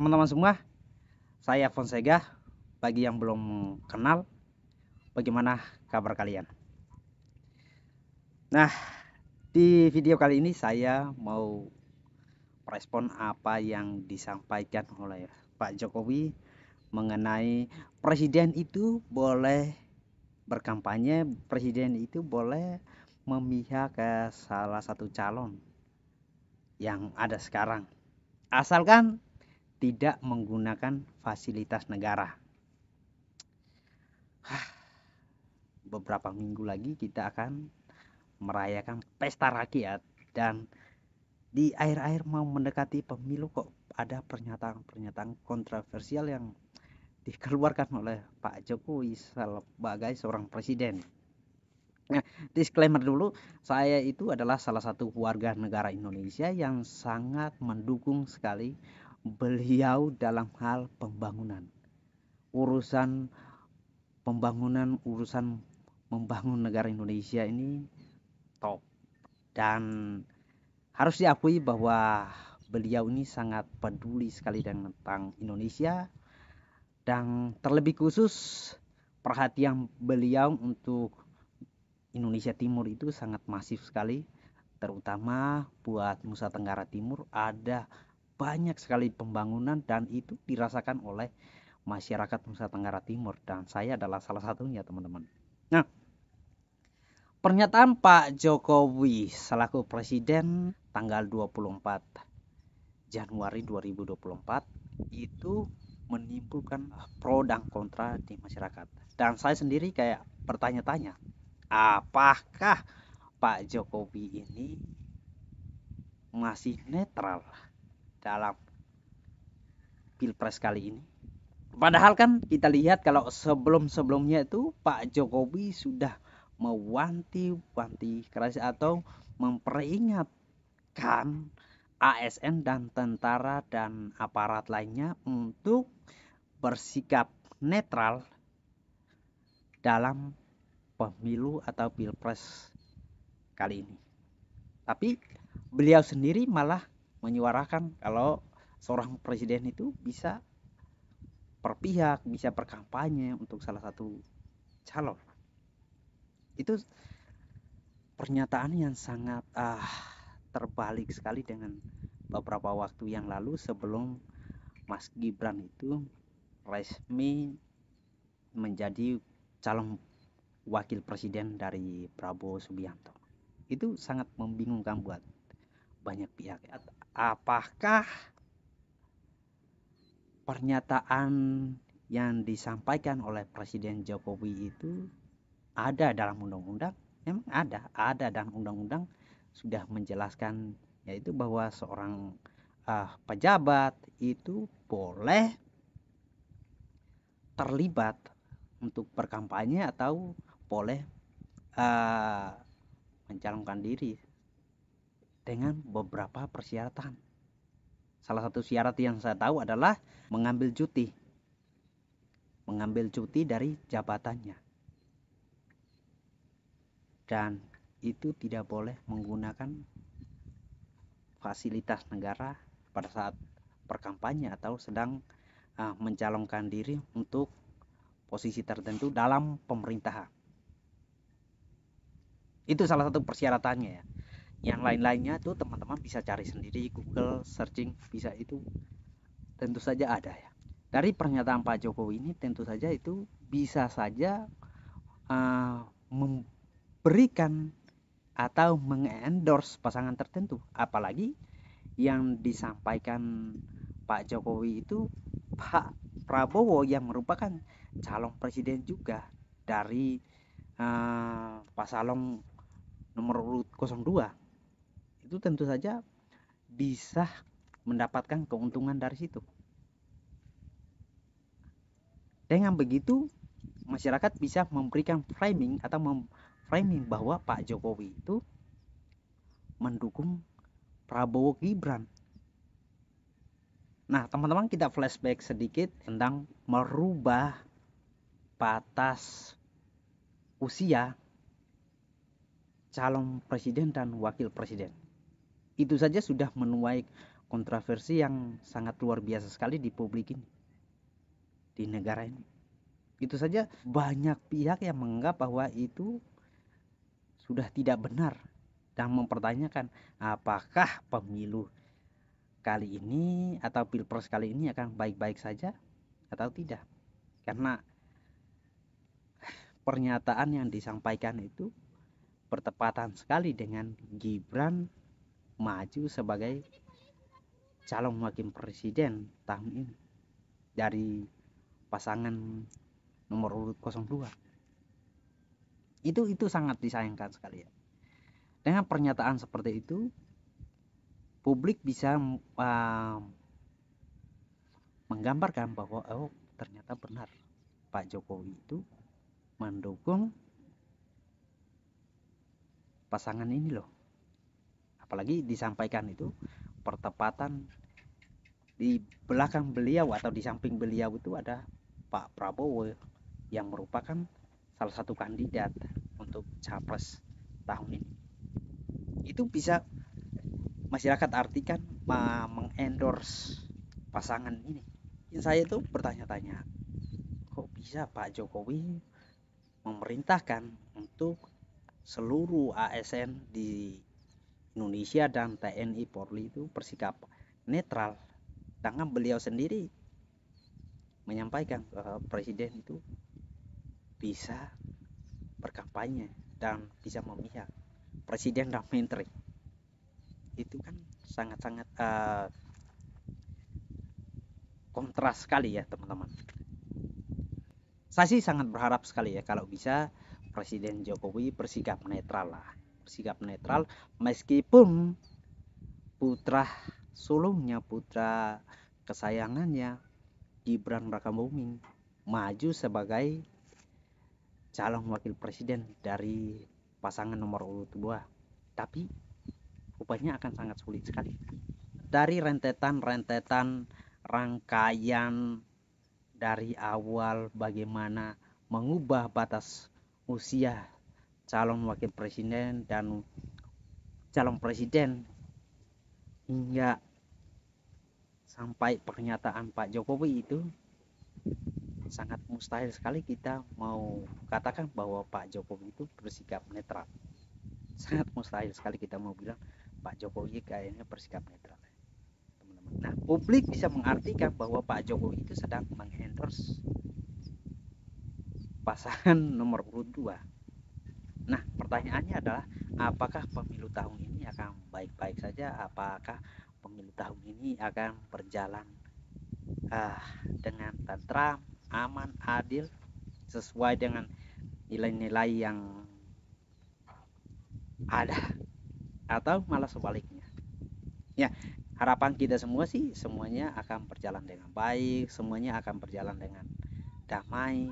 teman-teman semua saya Fonsega bagi yang belum kenal bagaimana kabar kalian nah di video kali ini saya mau respon apa yang disampaikan oleh Pak Jokowi mengenai presiden itu boleh berkampanye presiden itu boleh memihak ke salah satu calon yang ada sekarang asalkan tidak menggunakan fasilitas negara. Beberapa minggu lagi kita akan merayakan pesta rakyat dan di air air mau mendekati pemilu kok ada pernyataan-pernyataan kontroversial yang dikeluarkan oleh Pak Jokowi sebagai seorang presiden. Nah, disclaimer dulu, saya itu adalah salah satu warga negara Indonesia yang sangat mendukung sekali beliau dalam hal pembangunan. Urusan pembangunan, urusan membangun negara Indonesia ini top dan harus diakui bahwa beliau ini sangat peduli sekali dengan tentang Indonesia dan terlebih khusus perhatian beliau untuk Indonesia Timur itu sangat masif sekali terutama buat Nusa Tenggara Timur ada banyak sekali pembangunan dan itu dirasakan oleh masyarakat Nusa Tenggara Timur dan saya adalah salah satunya teman-teman. Nah, pernyataan Pak Jokowi selaku presiden tanggal 24 Januari 2024 itu menimbulkan pro dan kontra di masyarakat. Dan saya sendiri kayak bertanya-tanya, apakah Pak Jokowi ini masih netral dalam pilpres kali ini. Padahal kan kita lihat kalau sebelum-sebelumnya itu Pak Jokowi sudah mewanti-wanti keras atau memperingatkan ASN dan tentara dan aparat lainnya untuk bersikap netral dalam pemilu atau pilpres kali ini. Tapi beliau sendiri malah menyuarakan kalau seorang presiden itu bisa perpihak, bisa perkampanye untuk salah satu calon. Itu pernyataan yang sangat ah terbalik sekali dengan beberapa waktu yang lalu sebelum Mas Gibran itu resmi menjadi calon wakil presiden dari Prabowo Subianto. Itu sangat membingungkan buat banyak pihak apakah pernyataan yang disampaikan oleh Presiden Jokowi itu ada dalam undang-undang? Memang ada, ada dalam undang-undang sudah menjelaskan yaitu bahwa seorang uh, pejabat itu boleh terlibat untuk berkampanye atau boleh uh, mencalonkan diri dengan beberapa persyaratan. Salah satu syarat yang saya tahu adalah mengambil cuti. Mengambil cuti dari jabatannya. Dan itu tidak boleh menggunakan fasilitas negara pada saat berkampanye atau sedang uh, mencalonkan diri untuk posisi tertentu dalam pemerintahan. Itu salah satu persyaratannya ya yang lain-lainnya tuh teman-teman bisa cari sendiri Google searching bisa itu tentu saja ada ya dari pernyataan Pak Jokowi ini tentu saja itu bisa saja uh, memberikan atau mengendorse pasangan tertentu apalagi yang disampaikan Pak Jokowi itu Pak Prabowo yang merupakan calon presiden juga dari uh, nomor urut 02 itu tentu saja bisa mendapatkan keuntungan dari situ. Dengan begitu, masyarakat bisa memberikan framing atau mem framing bahwa Pak Jokowi itu mendukung Prabowo Gibran. Nah, teman-teman kita flashback sedikit tentang merubah batas usia calon presiden dan wakil presiden. Itu saja sudah menuai kontroversi yang sangat luar biasa sekali di publik ini. Di negara ini. Itu saja banyak pihak yang menganggap bahwa itu sudah tidak benar dan mempertanyakan apakah pemilu kali ini atau pilpres kali ini akan baik-baik saja atau tidak. Karena pernyataan yang disampaikan itu bertepatan sekali dengan Gibran maju sebagai calon wakil presiden tahun ini dari pasangan nomor urut 02 itu itu sangat disayangkan sekali ya dengan pernyataan seperti itu publik bisa uh, menggambarkan bahwa oh ternyata benar Pak Jokowi itu mendukung pasangan ini loh apalagi disampaikan itu pertepatan di belakang beliau atau di samping beliau itu ada Pak Prabowo yang merupakan salah satu kandidat untuk capres tahun ini itu bisa masyarakat artikan mengendorse pasangan ini saya itu bertanya-tanya kok bisa Pak Jokowi memerintahkan untuk seluruh ASN di Indonesia dan TNI Polri itu bersikap netral karena beliau sendiri menyampaikan bahwa presiden itu bisa berkampanye dan bisa memihak presiden dan menteri itu kan sangat-sangat uh, kontras sekali ya teman-teman saya sih sangat berharap sekali ya kalau bisa Presiden Jokowi bersikap netral lah sikap netral meskipun putra sulungnya putra kesayangannya Gibran Raka Buming maju sebagai calon wakil presiden dari pasangan nomor urut 2 tapi rupanya akan sangat sulit sekali dari rentetan-rentetan rangkaian dari awal bagaimana mengubah batas usia calon wakil presiden dan calon presiden hingga sampai pernyataan Pak Jokowi itu sangat mustahil sekali kita mau katakan bahwa Pak Jokowi itu bersikap netral sangat mustahil sekali kita mau bilang Pak Jokowi kayaknya bersikap netral nah publik bisa mengartikan bahwa Pak Jokowi itu sedang mengendorse pasangan nomor urut 2 pertanyaannya adalah apakah pemilu tahun ini akan baik-baik saja apakah pemilu tahun ini akan berjalan uh, dengan tentram aman adil sesuai dengan nilai-nilai yang ada atau malah sebaliknya ya harapan kita semua sih semuanya akan berjalan dengan baik semuanya akan berjalan dengan damai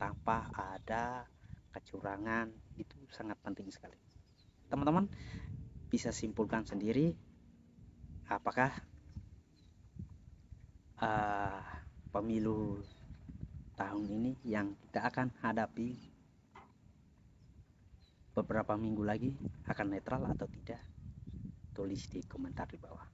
tanpa ada kecurangan sangat penting sekali teman-teman bisa simpulkan sendiri apakah uh, pemilu tahun ini yang kita akan hadapi beberapa minggu lagi akan netral atau tidak tulis di komentar di bawah